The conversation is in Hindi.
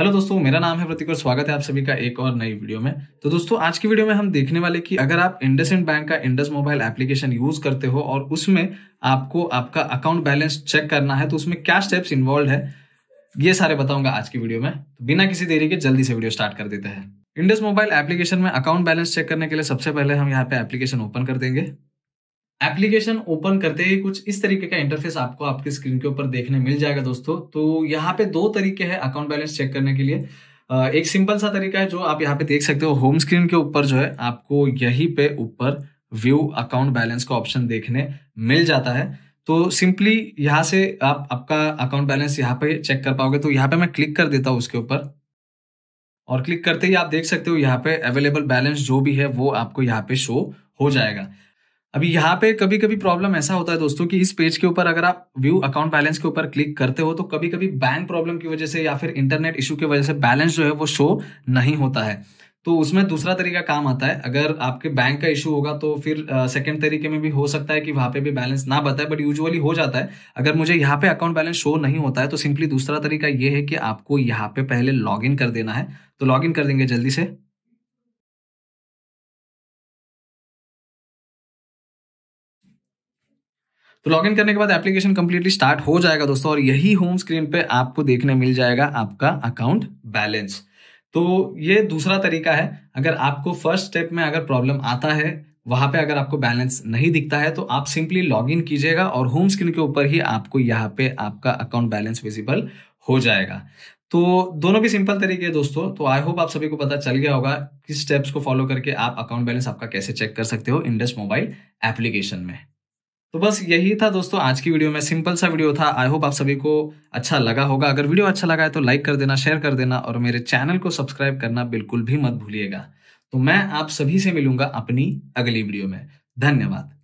हेलो दोस्तों मेरा नाम है प्रतीक और स्वागत है आप सभी का एक और नई वीडियो में तो दोस्तों आज की वीडियो में हम देखने वाले कि अगर आप इंडस इंड बैंक का इंडस मोबाइल एप्लीकेशन यूज करते हो और उसमें आपको आपका अकाउंट बैलेंस चेक करना है तो उसमें क्या स्टेप्स इन्वॉल्व है ये सारे बताऊंगा आज की वीडियो में तो बिना किसी देरी के जल्दी से वीडियो स्टार्ट कर देते हैं इंडस मोबाइल एप्लीकेशन में अकाउंट बैलेंस चेक करने के लिए सबसे पहले हम यहाँ पे एप्लीकेशन ओपन कर देंगे एप्लीकेशन ओपन करते ही कुछ इस तरीके का इंटरफेस आपको आपकी स्क्रीन के ऊपर देखने मिल जाएगा दोस्तों तो यहाँ पे दो तरीके हैं अकाउंट बैलेंस चेक करने के लिए एक सिंपल सा तरीका है जो आप यहाँ पे देख सकते हो होम स्क्रीन के ऊपर जो है आपको यही पे ऊपर व्यू अकाउंट बैलेंस का ऑप्शन देखने मिल जाता है तो सिंपली यहाँ से आप आपका अकाउंट बैलेंस यहाँ पे चेक कर पाओगे तो यहाँ पे मैं क्लिक कर देता हूँ उसके ऊपर और क्लिक करते ही आप देख सकते हो यहाँ पे अवेलेबल बैलेंस जो भी है वो आपको यहाँ पे शो हो जाएगा अभी यहाँ पे कभी कभी प्रॉब्लम ऐसा होता है दोस्तों कि इस पेज के ऊपर अगर आप व्यू अकाउंट बैलेंस के ऊपर क्लिक करते हो तो कभी कभी बैंक प्रॉब्लम की वजह से या फिर इंटरनेट इशू की वजह से बैलेंस जो है वो शो नहीं होता है तो उसमें दूसरा तरीका काम आता है अगर आपके बैंक का इशू होगा तो फिर सेकेंड तरीके में भी हो सकता है कि वहां पे भी बैलेंस ना बताए बट यूजुअली हो जाता है अगर मुझे यहाँ पे अकाउंट बैलेंस शो नहीं होता है तो सिंपली दूसरा तरीका ये है कि आपको यहाँ पे पहले लॉग इन कर देना है तो लॉग इन कर देंगे जल्दी से तो लॉग इन करने के बाद एप्लीकेशन कंप्लीटली स्टार्ट हो जाएगा दोस्तों और यही होम स्क्रीन पे आपको देखने मिल जाएगा आपका अकाउंट बैलेंस तो ये दूसरा तरीका है अगर आपको फर्स्ट स्टेप में अगर प्रॉब्लम आता है वहां पे अगर आपको बैलेंस नहीं दिखता है तो आप सिंपली लॉग इन कीजिएगा और होम स्क्रीन के ऊपर ही आपको यहाँ पे आपका अकाउंट बैलेंस विजिबल हो जाएगा तो दोनों भी सिंपल तरीके है दोस्तों तो आई होप आप सभी को पता चल गया होगा किस स्टेप्स को फॉलो करके आप अकाउंट बैलेंस आपका कैसे चेक कर सकते हो इंडस मोबाइल एप्लीकेशन में तो बस यही था दोस्तों आज की वीडियो में सिंपल सा वीडियो था आई होप आप सभी को अच्छा लगा होगा अगर वीडियो अच्छा लगा है तो लाइक कर देना शेयर कर देना और मेरे चैनल को सब्सक्राइब करना बिल्कुल भी मत भूलिएगा तो मैं आप सभी से मिलूंगा अपनी अगली वीडियो में धन्यवाद